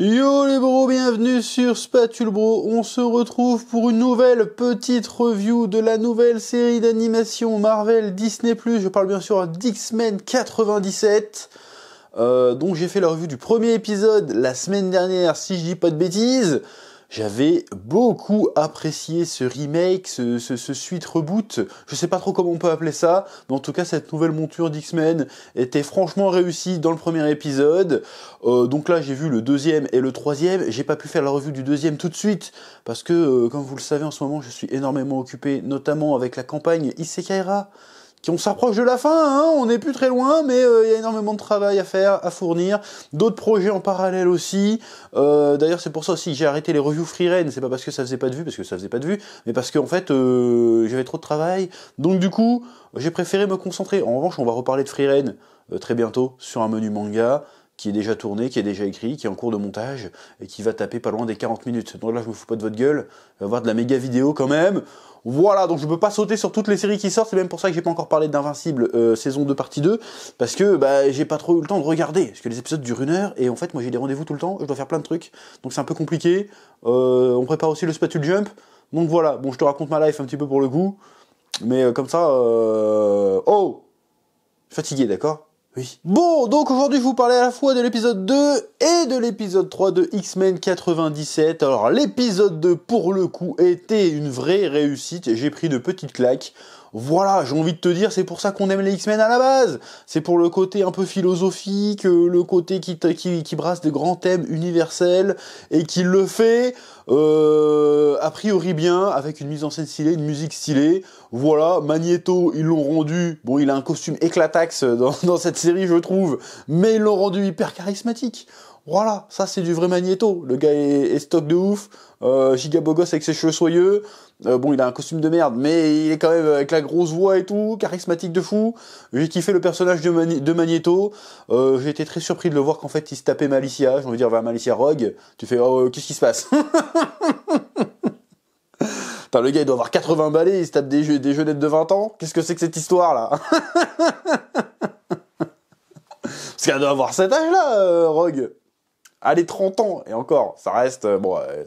Yo les bros, bienvenue sur Spatule Bro. On se retrouve pour une nouvelle petite review de la nouvelle série d'animation Marvel Disney+. Je parle bien sûr d'X-Men 97. Euh, donc j'ai fait la revue du premier épisode la semaine dernière, si je dis pas de bêtises. J'avais beaucoup apprécié ce remake, ce, suite reboot. Je sais pas trop comment on peut appeler ça, mais en tout cas cette nouvelle monture d'X-Men était franchement réussie dans le premier épisode. Euh, donc là j'ai vu le deuxième et le troisième. J'ai pas pu faire la revue du deuxième tout de suite parce que, euh, comme vous le savez en ce moment, je suis énormément occupé, notamment avec la campagne Isekaira qui on s'approche de la fin, hein, on n'est plus très loin, mais euh, il y a énormément de travail à faire, à fournir, d'autres projets en parallèle aussi. Euh, d'ailleurs, c'est pour ça aussi que j'ai arrêté les reviews free c'est pas parce que ça faisait pas de vue, parce que ça faisait pas de vue, mais parce qu'en fait, euh, j'avais trop de travail. Donc du coup, j'ai préféré me concentrer. En revanche, on va reparler de free très bientôt sur un menu manga qui est déjà tourné, qui est déjà écrit, qui est en cours de montage et qui va taper pas loin des 40 minutes. Donc là, je me fous pas de votre gueule, On va de la méga vidéo quand même. Voilà, donc je peux pas sauter sur toutes les séries qui sortent, c'est même pour ça que j'ai pas encore parlé d'Invincible euh, saison 2 partie 2 parce que bah j'ai pas trop eu le temps de regarder parce que les épisodes durent une heure et en fait moi j'ai des rendez-vous tout le temps, je dois faire plein de trucs. Donc c'est un peu compliqué. Euh, on prépare aussi le Spatule Jump. Donc voilà, bon je te raconte ma life un petit peu pour le goût Mais euh, comme ça oh, fatigué, d'accord Bon, donc aujourd'hui je vous parlais à la fois de l'épisode 2 et de l'épisode 3 de X-Men 97. Alors l'épisode 2 pour le coup était une vraie réussite, et j'ai pris de petites claques. Voilà, j'ai envie de te dire, c'est pour ça qu'on aime les X-Men à la base. C'est pour le côté un peu philosophique, euh, le côté qui, brasse des grands thèmes universels et qui le fait euh, a priori bien, avec une mise en scène stylée, une musique stylée. Voilà, Magneto, ils l'ont rendu. Bon, il a un costume éclataxe euh, dans, dans cette série, je trouve, mais ils l'ont rendu hyper charismatique. Voilà, ça c'est du vrai Magneto. Le gars est, stock de ouf, euh, avec ses cheveux soyeux. Euh, bon, il a un costume de merde, mais il est quand même avec la grosse voix et tout, charismatique de fou. J'ai kiffé le personnage de, Magneto. Euh, j'ai été très surpris de le voir qu'en fait il se tapait Malicia. envie de dire, vers Malicia Rogue, tu fais oh, qu'est-ce qui se passe le gars il doit avoir 80 balais, il se tape des, des jeunettes de 20 ans. Qu'est-ce que c'est que cette histoire là Parce qu'elle doit avoir cet âge là, euh, Rogue. Allez, 30 ans, et encore, ça reste, euh, bon, euh,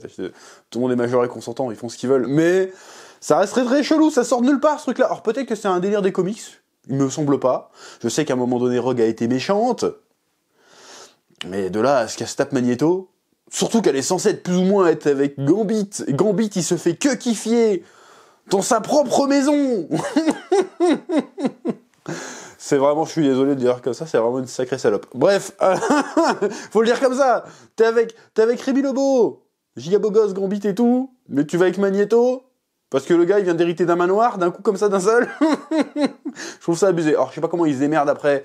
tout le monde est majeur et consentant, ils font ce qu'ils veulent, mais ça resterait très chelou, ça sort de nulle part ce truc-là. Alors peut-être que c'est un délire des comics, il me semble pas. Je sais qu'à un moment donné, Rogue a été méchante, mais de là à ce qu'elle se tape Magneto, surtout qu'elle est censée être plus ou moins être avec Gambit, Gambit il se fait que dans sa propre maison C'est vraiment, je suis désolé de dire comme ça, c'est vraiment une sacrée salope. Bref, faut le dire comme ça. T'es avec, t'es avec Rémi Lobo, Gigabogos, gambit et tout, mais tu vas avec Magneto parce que le gars, il vient d'hériter d'un manoir, d'un coup comme ça, d'un seul. je trouve ça abusé. Alors, je sais pas comment ils se démerdent après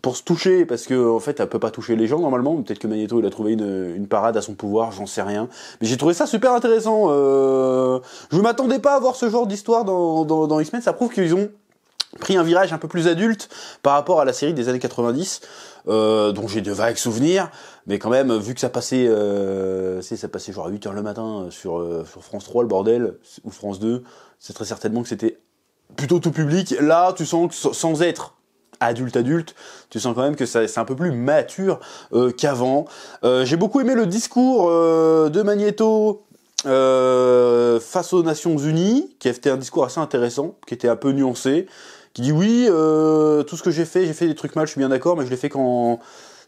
pour se toucher, parce que en fait, elle peut pas toucher les gens normalement. Peut-être que Magneto, il a trouvé une, une parade à son pouvoir, j'en sais rien. Mais j'ai trouvé ça super intéressant. Euh... Je m'attendais pas à voir ce genre d'histoire dans, dans, dans X-Men. Ça prouve qu'ils ont pris un virage un peu plus adulte par rapport à la série des années 90, euh, dont j'ai de vagues souvenirs, mais quand même, vu que ça passait, euh, ça passait genre à 8h le matin euh, sur, sur France 3, le bordel, ou France 2, c'est très certainement que c'était plutôt tout public. Là, tu sens que sans être adulte-adulte, tu sens quand même que c'est un peu plus mature qu'avant. j'ai beaucoup aimé le discours de Magneto face aux Nations Unies, qui a été un discours assez intéressant, qui était un peu nuancé, qui dit oui, euh, tout ce que j'ai fait, j'ai fait des trucs mal, je suis bien d'accord, mais je l'ai fait quand,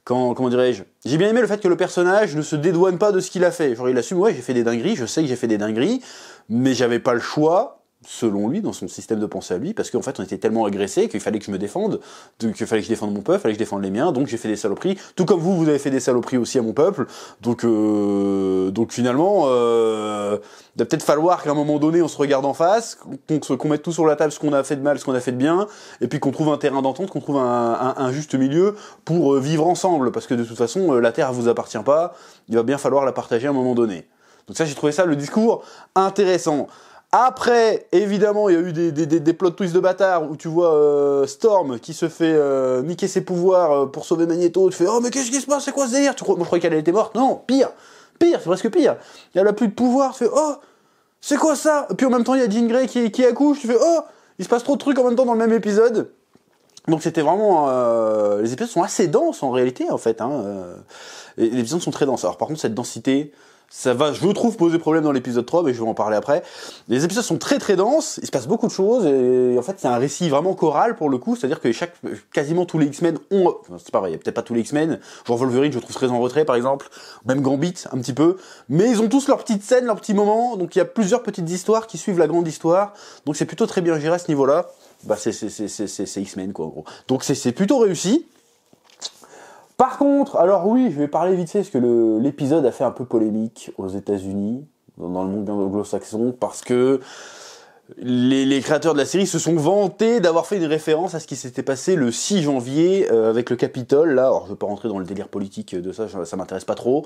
quand comment dirais-je J'ai bien aimé le fait que le personnage ne se dédouane pas de ce qu'il a fait. Genre il assume ouais, j'ai fait des dingueries, je sais que j'ai fait des dingueries, mais j'avais pas le choix selon lui, dans son système de pensée à lui, parce qu'en fait on était tellement agressé qu'il fallait que je me défende, qu'il fallait que je défende mon peuple, fallait que je défende les miens, donc j'ai fait des saloperies, tout comme vous, vous avez fait des saloperies aussi à mon peuple, donc, euh, donc finalement, euh, il va peut-être falloir qu'à un moment donné on se regarde en face, qu'on mette tout sur la table ce qu'on a fait de mal, ce qu'on a fait de bien, et puis qu'on trouve un terrain d'entente, qu'on trouve un, un, juste milieu pour euh, vivre ensemble, parce que de toute façon la terre vous appartient pas, il va bien falloir la partager à un moment donné. Donc ça j'ai trouvé ça le discours intéressant. Après, évidemment, il y a eu des, des, des, des plot twists de bâtard où tu vois euh, Storm qui se fait euh, niquer ses pouvoirs euh, pour sauver Magneto. Tu fais Oh, mais qu'est-ce qui se passe C'est quoi ce délire Moi, je croyais qu'elle était morte. Non, pire Pire, c'est presque pire. Il y a plus de pouvoir. Tu fais Oh, c'est quoi ça Puis en même temps, il y a Jean Grey qui, qui accouche. Tu fais Oh, il se passe trop de trucs en même temps dans le même épisode. Donc c'était vraiment... les épisodes sont assez denses en réalité, en fait. Hein, les épisodes sont très denses. Alors par contre, cette densité, ça va, je trouve, poser problème dans l'épisode 3, mais je vais en parler après. Les épisodes sont très très denses, il se passe beaucoup de choses, et en fait c'est un récit vraiment choral pour le coup, c'est-à-dire que chaque, quasiment tous les X-Men ont, c'est pas vrai, il y a peut-être pas tous les X-Men, genre Wolverine je trouve très en retrait par exemple, même Gambit un petit peu, mais ils ont tous leurs petites scènes, leurs petits moments, donc il y a plusieurs petites histoires qui suivent la grande histoire, donc c'est plutôt très bien géré à ce niveau-là. Bah c'est X-Men quoi en gros. Donc c'est plutôt réussi, par contre, alors oui, je vais parler vite fait parce que l'épisode a fait un peu polémique aux États-Unis, dans, le monde anglo-saxon, parce que les, créateurs de la série se sont vantés d'avoir fait une référence à ce qui s'était passé le 6 janvier euh, avec le Capitole. Là, alors je ne vais pas rentrer dans le délire politique de ça, ça m'intéresse pas trop.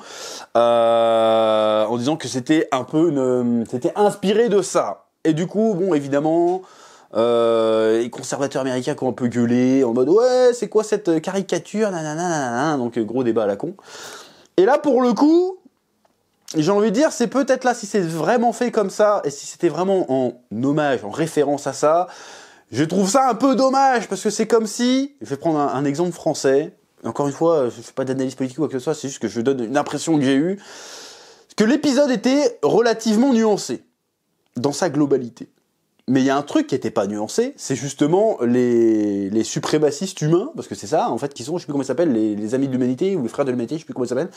Euh, en disant que c'était un peu, c'était inspiré de ça. Et du coup, bon, évidemment, euh, les conservateurs américains qui ont un peu gueulé en mode ouais c'est quoi cette euh, caricature nanana, donc euh, gros débat à la con. Et là pour le coup, j'ai envie de dire c'est peut-être là si c'est vraiment fait comme ça et si c'était vraiment en hommage, en référence à ça, je trouve ça un peu dommage parce que c'est comme si, je vais prendre un, exemple français. Encore une fois, je fais pas d'analyse politique ou quoi que ce soit, c'est juste que je donne une impression que j'ai eue que l'épisode était relativement nuancé dans sa globalité. Mais il y a un truc qui n'était pas nuancé, c'est justement les, suprémacistes humains, parce que c'est ça, en fait, qui sont, je ne sais plus comment ils s'appellent, les, amis de l'humanité ou les frères de l'humanité, je ne sais plus comment ils s'appellent,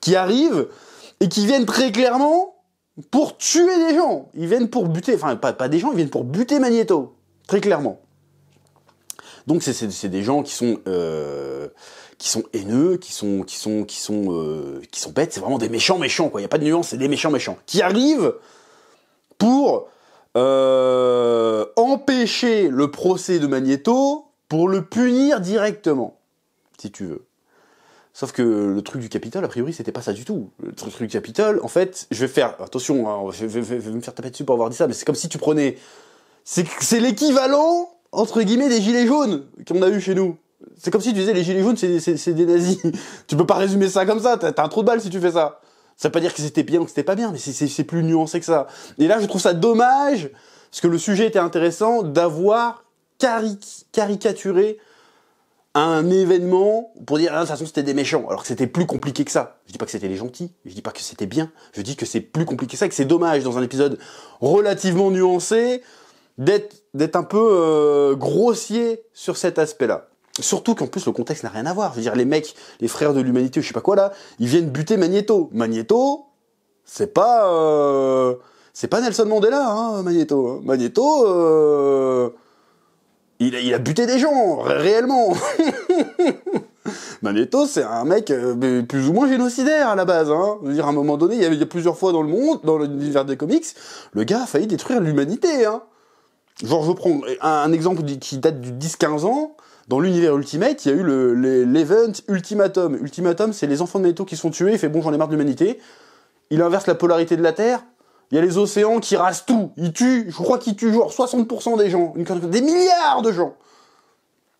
qui arrivent et qui viennent très clairement pour tuer des gens. Ils viennent pour buter, enfin, pas, des gens, ils viennent pour buter Magneto, très clairement. Donc c'est des gens qui sont euh, qui sont haineux, qui sont qui sont euh, qui sont bêtes. C'est vraiment des méchants méchants quoi. Il y a pas de nuance, c'est des méchants méchants qui arrivent pour euh, empêcher le procès de Magneto pour le punir directement, si tu veux. Sauf que le truc du Capitole, a priori, c'était pas ça du tout. Le truc du Capitole, en fait, je vais faire... Attention, hein, je, vais, me faire taper dessus pour avoir dit ça, mais c'est comme si tu prenais... C'est l'équivalent, entre guillemets, des gilets jaunes qu'on a eu chez nous. C'est comme si tu disais les gilets jaunes, c'est des nazis. tu peux pas résumer ça comme ça, t'as un trou de balle si tu fais ça. Ça veut pas dire que c'était bien ou que c'était pas bien, mais c'est plus nuancé que ça. Et là, je trouve ça dommage, parce que le sujet était intéressant, d'avoir caricaturé un événement pour dire ah, de toute façon c'était des méchants alors que c'était plus compliqué que ça. Je dis pas que c'était les gentils, je dis pas que c'était bien, je dis que c'est plus compliqué que ça et que c'est dommage dans un épisode relativement nuancé d'être un peu euh, grossier sur cet aspect-là. Surtout qu'en plus le contexte n'a rien à voir. Je veux dire, les mecs, les frères de l'humanité, je sais pas quoi là, ils viennent buter Magneto. Magneto, c'est pas, euh, c'est pas Nelson Mandela, hein, Magneto. Hein. Magneto, euh, il, a, buté des gens réellement. Magneto, c'est un mec euh, plus ou moins génocidaire à la base. Hein. Je veux dire, à un moment donné, il y, a plusieurs fois dans le monde, dans l'univers des comics, le gars a failli détruire l'humanité. Genre, je prends un exemple qui date du 10-15 ans. Dans l'univers Ultimate, il y a eu l'event Ultimatum. Ultimatum, c'est les enfants de Magneto qui sont tués, il fait bon, j'en ai marre de l'humanité. Il inverse la polarité de la Terre. Il y a les océans qui rasent tout. Il tue. je crois qu'ils tuent genre 60% des gens, des milliards de gens.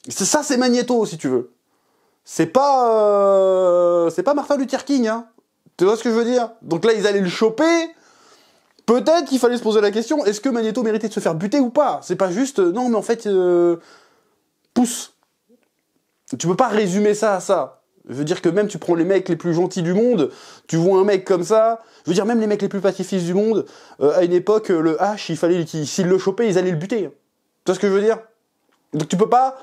Ça, c'est Magneto, si tu veux. C'est pas. Euh, c'est pas Martin Luther King, hein. Tu vois ce que je veux dire Donc là, ils allaient le choper. Peut-être qu'il fallait se poser la question est-ce que Magneto méritait de se faire buter ou pas C'est pas juste euh, non, mais en fait, euh, pousse. Tu peux pas résumer ça à ça. Je veux dire que même tu prends les mecs les plus gentils du monde, tu vois un mec comme ça, je veux dire même les mecs les plus pacifistes du monde, euh, à une époque, le H, il fallait s'ils le chopaient, ils allaient le buter. Tu vois ce que je veux dire Donc tu peux pas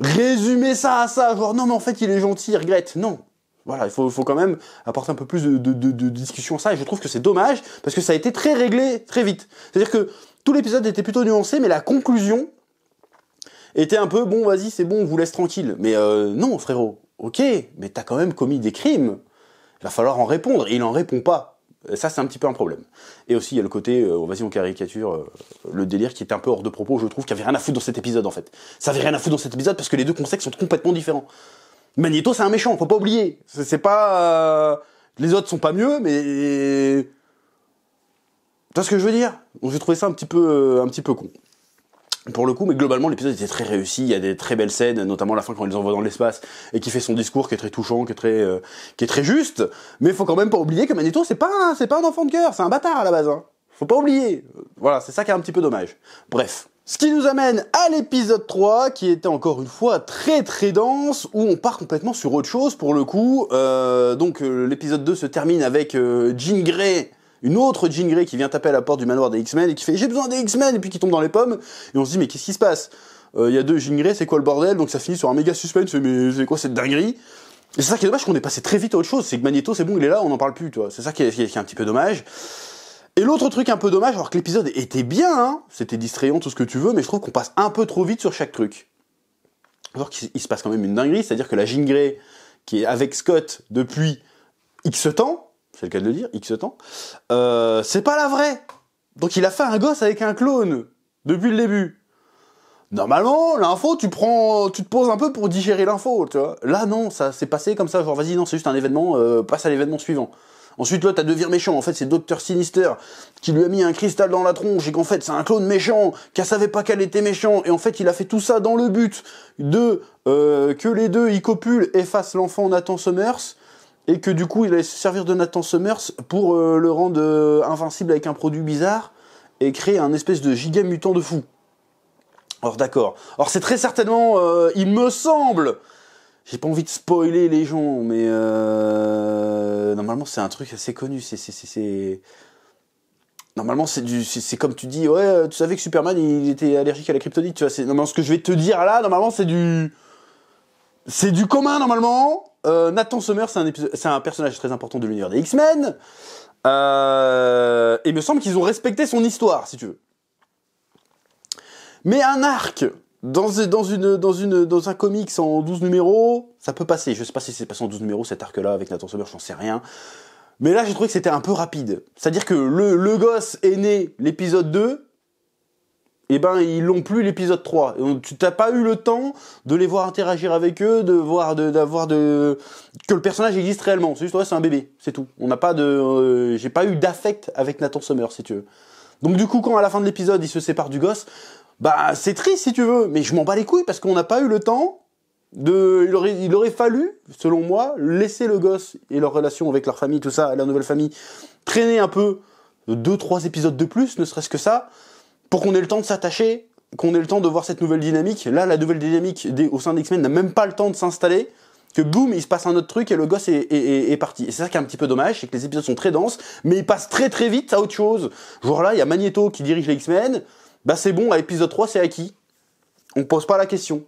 résumer ça à ça, genre non mais en fait il est gentil, il regrette. Non. Voilà, il faut, faut quand même apporter un peu plus de, de discussion à ça, et je trouve que c'est dommage, parce que ça a été très réglé très vite. C'est-à-dire que tout l'épisode était plutôt nuancé, mais la conclusion, était un peu bon, vas-y, c'est bon, on vous laisse tranquille. Mais euh, non, frérot, ok, mais t'as quand même commis des crimes. Il va falloir en répondre, et il en répond pas. Ça, c'est un petit peu un problème. Et aussi, il y a le côté, euh, vas-y, on caricature, euh, le délire qui est un peu hors de propos, je trouve, qui avait rien à foutre dans cet épisode, en fait. Ça avait rien à foutre dans cet épisode parce que les deux concepts sont complètement différents. Magneto, c'est un méchant, faut pas oublier. C'est pas. Euh, les autres sont pas mieux, mais. Tu vois ce que je veux dire J'ai trouvé ça un petit peu, un petit peu con pour le coup, mais globalement, l'épisode était très réussi. Il y a des très belles scènes, notamment la fin quand ils les envoie dans l'espace et qui fait son discours qui est très touchant, qui est très, euh, qui est très juste. Mais faut quand même pas oublier que Manito, c'est pas, c'est pas un enfant de cœur, c'est un bâtard à la base. Hein. Faut pas oublier. Voilà, c'est ça qui est un petit peu dommage. Bref. Ce qui nous amène à l'épisode 3, qui était encore une fois très très dense, où on part complètement sur autre chose pour le coup. Euh, donc euh, l'épisode 2 se termine avec Jean Grey une autre Jean Grey qui vient taper à la porte du manoir des X-Men et qui fait j'ai besoin des X-Men et puis qui tombe dans les pommes et on se dit mais qu'est-ce qui se passe euh, Il y a deux Jean Grey, c'est quoi le bordel Donc ça finit sur un méga suspense, mais c'est quoi cette dinguerie Et c'est ça qui est dommage qu'on est passé très vite à autre chose, c'est que Magneto c'est bon, il est là, on n'en parle plus, tu vois. C'est ça qui est, un petit peu dommage. Et l'autre truc un peu dommage, alors que l'épisode était bien, hein, c'était distrayant, tout ce que tu veux, mais je trouve qu'on passe un peu trop vite sur chaque truc. Alors qu'il se passe quand même une dinguerie, c'est-à-dire que la Jean qui est avec Scott depuis X temps, c'est le cas de le dire, X temps, euh, c'est pas la vraie. Donc il a fait un gosse avec un clone depuis le début. Normalement, l'info, tu prends, tu te poses un peu pour digérer l'info, tu vois. Là, non, ça s'est passé comme ça, genre vas-y, non, c'est juste un événement, euh, passe à l'événement suivant. Ensuite, là, t'as devient méchant. En fait, c'est Docteur Sinister qui lui a mis un cristal dans la tronche et qu'en fait, c'est un clone méchant, qu'elle savait pas qu'elle était méchant. Et en fait, il a fait tout ça dans le but de euh, que les deux, ils copulent l'enfant Nathan Summers et que du coup il allait se servir de Nathan Summers pour euh, le rendre euh, invincible avec un produit bizarre et créer un espèce de giga mutant de fou. Or d'accord. Or c'est très certainement, euh, il me semble, j'ai pas envie de spoiler les gens, mais normalement c'est un truc assez connu, c'est c'est Normalement, c'est du, c'est comme tu dis, ouais, tu savais que Superman, il était allergique à la kryptonite, tu vois. C'est, normalement, ce que je vais te dire là, normalement, c'est du, c'est du commun, normalement. Euh, Nathan Sommer, c'est un, personnage très important de l'univers des X-Men. Euh, et il me semble qu'ils ont respecté son histoire, si tu veux. Mais un arc dans, dans, une, dans, une, dans un comics en 12 numéros, ça peut passer. Je sais pas si c'est passé en 12 numéros cet arc-là avec Nathan Summer j'en sais rien. Mais là, j'ai trouvé que c'était un peu rapide. C'est-à-dire que le, le gosse est né l'épisode 2, eh ben ils l'ont plus l'épisode 3. tu t'as pas eu le temps de les voir interagir avec eux, de voir d'avoir de, que le personnage existe réellement. C'est juste ouais, c'est un bébé, c'est tout. On n'a pas de euh, j'ai pas eu d'affect avec Nathan Sommer, si tu veux. Donc du coup quand à la fin de l'épisode, ils se séparent du gosse, bah c'est triste si tu veux, mais je m'en bats les couilles parce qu'on n'a pas eu le temps de il aurait, il aurait fallu selon moi laisser le gosse et leur relation avec leur famille tout ça, la nouvelle famille traîner un peu deux trois épisodes de plus, ne serait-ce que ça pour qu'on ait le temps de s'attacher, qu'on ait le temps de voir cette nouvelle dynamique. Là, la nouvelle dynamique au sein x men n'a même pas le temps de s'installer. Que boum, il se passe un autre truc et le gosse est, parti. Et c'est ça qui est un petit peu dommage, c'est que les épisodes sont très denses, mais ils passent très très vite à autre chose. Genre là, il y a Magneto qui dirige les X-Men, bah c'est bon, à épisode 3, c'est acquis. On pose pas la question.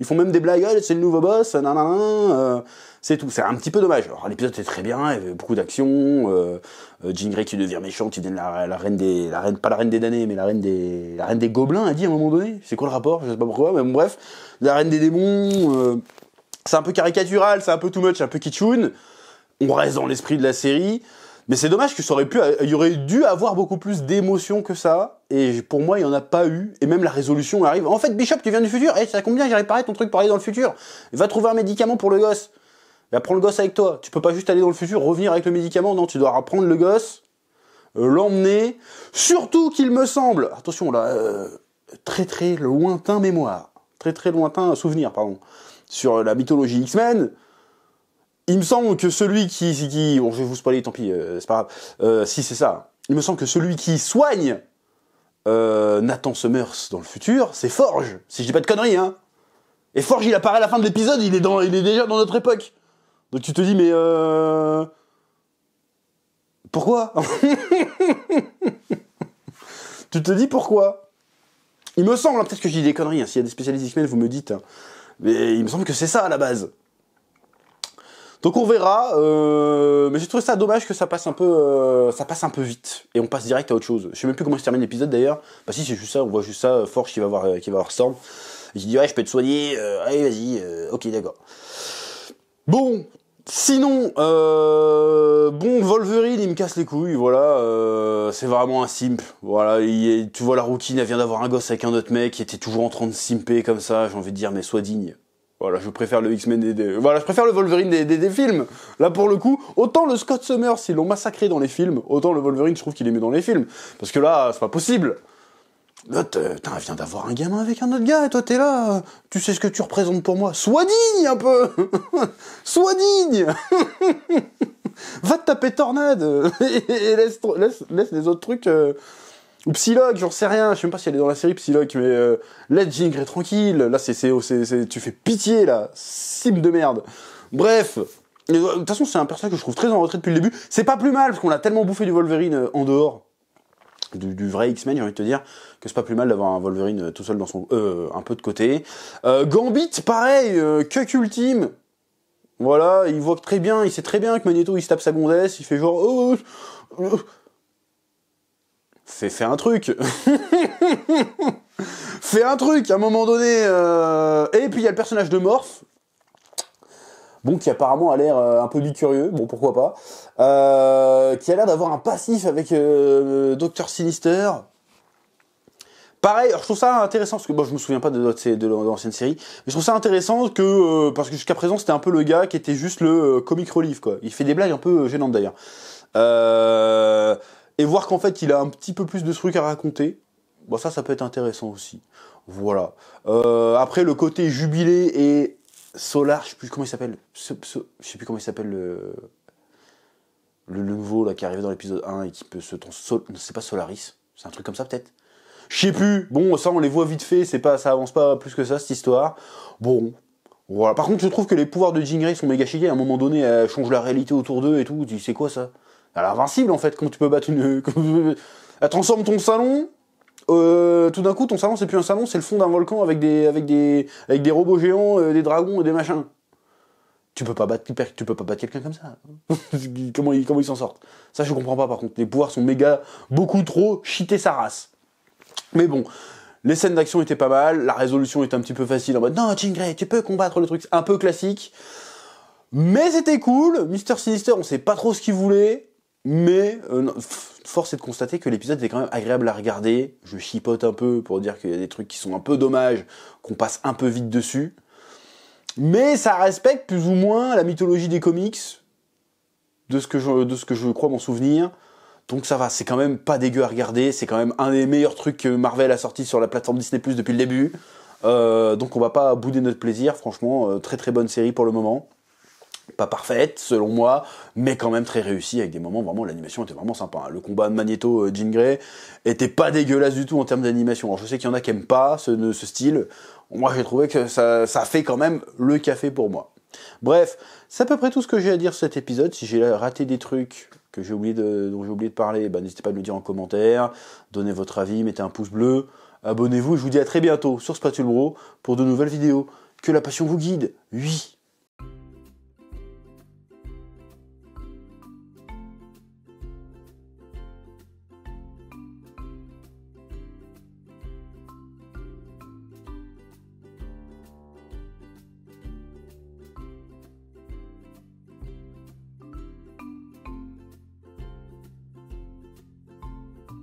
Ils font même des blagues, ah, c'est le nouveau boss, euh, c'est tout. C'est un petit peu dommage. Alors l'épisode est très bien, il y avait beaucoup d'action, euh, euh Jean Grey qui devient méchant, qui devient la, reine des, la reine, pas la reine des damnés, mais la reine des, la reine des gobelins a dit à un moment donné. C'est quoi le rapport Je sais pas pourquoi, mais bon, bref, la reine des démons. Euh, c'est un peu caricatural, c'est un peu too much, un peu kitschoun. On reste dans l'esprit de la série. Mais c'est dommage que aurait pu, euh, il y aurait dû avoir beaucoup plus d'émotions que ça. Et pour moi, il n'y en a pas eu. Et même la résolution arrive. En fait, Bishop, tu viens du futur. Eh, ça combien j'ai réparé ton truc pour aller dans le futur Va trouver un médicament pour le gosse. Va prendre le gosse avec toi. Tu peux pas juste aller dans le futur, revenir avec le médicament. Non, tu dois reprendre le gosse, euh, l'emmener. Surtout qu'il me semble, attention là, euh, très très lointain mémoire, très très lointain souvenir, pardon, sur la mythologie X-Men il me semble que celui qui, qui bon, je vais vous spoiler, tant pis, euh, c'est pas grave. Euh, si c'est ça, il me semble que celui qui soigne euh, Nathan Summers dans le futur, c'est Forge. Si je dis pas de conneries, hein. Et Forge, il apparaît à la fin de l'épisode, il est dans, il est déjà dans notre époque. Donc tu te dis, mais pourquoi Tu te dis pourquoi Il me semble, hein, peut-être que je dis des conneries. Hein, s'il y a des spécialistes X-Men, vous me dites. Hein. mais il me semble que c'est ça à la base. Donc on verra, euh, mais j'ai trouvé ça dommage que ça passe un peu, euh, ça passe un peu vite et on passe direct à autre chose. Je sais même plus comment se termine l'épisode d'ailleurs. Bah si c'est juste ça, on voit juste ça, euh, Forge qui va voir, euh, qui va voir Storm. Il dit ouais, je peux te soigner, allez vas-y, ok d'accord. Bon, sinon, bon Wolverine, il me casse les couilles, voilà, c'est vraiment un simp. Voilà, il tu vois la routine, elle vient d'avoir un gosse avec un autre mec, qui était toujours en train de simper comme ça. J'ai envie de dire mais sois digne. Voilà, je préfère le X-Men des, Voilà, je préfère le Wolverine des, films. Là, pour le coup, autant le Scott Summers, ils l'ont massacré dans les films, autant le Wolverine, je trouve qu'il est mis dans les films. Parce que là, c'est pas possible. Là, putain, viens d'avoir un gamin avec un autre gars, et toi, t'es là. Tu sais ce que tu représentes pour moi. Sois digne, un peu Sois digne Va te taper tornade et laisse, les autres trucs... Euh, ou Psylocke, j'en sais rien, je sais même pas si elle est dans la série Psylocke, mais euh, est Jingre tranquille, là c'est, tu fais pitié là, cible de merde. Bref, euh, de toute façon c'est un personnage que je trouve très en retrait depuis le début, c'est pas plus mal, parce qu'on a tellement bouffé du Wolverine euh, en dehors, du, vrai X-Men, j'ai envie de te dire que c'est pas plus mal d'avoir un Wolverine euh, tout seul dans son euh, un peu de côté. Euh, Gambit, pareil, euh, cuck ultime. Voilà, il voit très bien, il sait très bien que Magneto il se tape sa gondesse, il fait genre oh, oh, oh, fais, un truc Fais un truc à un moment donné euh, Et puis il y a le personnage de Morph, bon qui apparemment a l'air euh, un peu du curieux, bon pourquoi pas, euh, qui a l'air d'avoir un passif avec le Docteur Sinister. Pareil, je trouve ça intéressant, parce que bon, je me souviens pas de, de l'ancienne série, mais je trouve ça intéressant que, parce que jusqu'à présent c'était un peu le gars qui était juste le comic relief, quoi. Il fait des blagues un peu gênantes d'ailleurs et voir qu'en fait il a un petit peu plus de trucs à raconter, bon bah, ça ça peut être intéressant aussi. Voilà. Euh, après le côté jubilé et Solar, je sais plus comment il s'appelle, je sais plus comment il s'appelle le... le, nouveau là qui arrivé dans l'épisode 1 et qui peut se c'est pas Solaris, c'est un truc comme ça peut-être. Je sais plus. Bon, ça on les voit vite fait, c'est pas ça avance pas plus que ça cette histoire. Bon, voilà. Par contre, je trouve que les pouvoirs de Jingray sont méga chiqués. À un moment donné, elle change la réalité autour d'eux et tout. Tu quoi ça est invincible, en fait, quand tu peux battre une. Elle transforme ton salon. Euh, tout d'un coup, ton salon c'est plus un salon, c'est le fond d'un volcan avec des avec des avec des robots géants, euh, des dragons et des machins. Tu peux pas battre tu peux pas battre quelqu'un comme ça. comment ils comment ils s'en sortent Ça je comprends pas par contre. Les pouvoirs sont méga beaucoup trop cheater sa race. Mais bon, les scènes d'action étaient pas mal, la résolution était un petit peu facile en mode non, Chingray tu peux combattre le truc, un peu classique. Mais c'était cool, Mister Sinister, on sait pas trop ce qu'il voulait. Mais euh, force est de constater que l'épisode est quand même agréable à regarder. Je chipote un peu pour dire qu'il y a des trucs qui sont un peu dommages, qu'on passe un peu vite dessus. Mais ça respecte plus ou moins la mythologie des comics, de ce que je, de ce que je crois m'en souvenir. Donc ça va, c'est quand même pas dégueu à regarder, c'est quand même un des meilleurs trucs que Marvel a sorti sur la plateforme Disney Plus depuis le début. Euh, donc on va pas bouder notre plaisir, franchement, euh, très très bonne série pour le moment pas parfaite selon moi, mais quand même très réussie avec des moments vraiment l'animation était vraiment sympa. Hein. Le combat Magneto euh, Jean Grey était pas dégueulasse du tout en termes d'animation. Alors je sais qu'il y en a qui aiment pas ce, style. Moi j'ai trouvé que ça, fait quand même le café pour moi. Bref, c'est à peu près tout ce que j'ai à dire sur cet épisode. Si j'ai raté des trucs que j'ai oublié dont j'ai oublié de parler, bah, n'hésitez pas à me le dire en commentaire, donnez votre avis, mettez un pouce bleu, abonnez-vous, je vous dis à très bientôt sur Spatule Bro pour de nouvelles vidéos. Que la passion vous guide, oui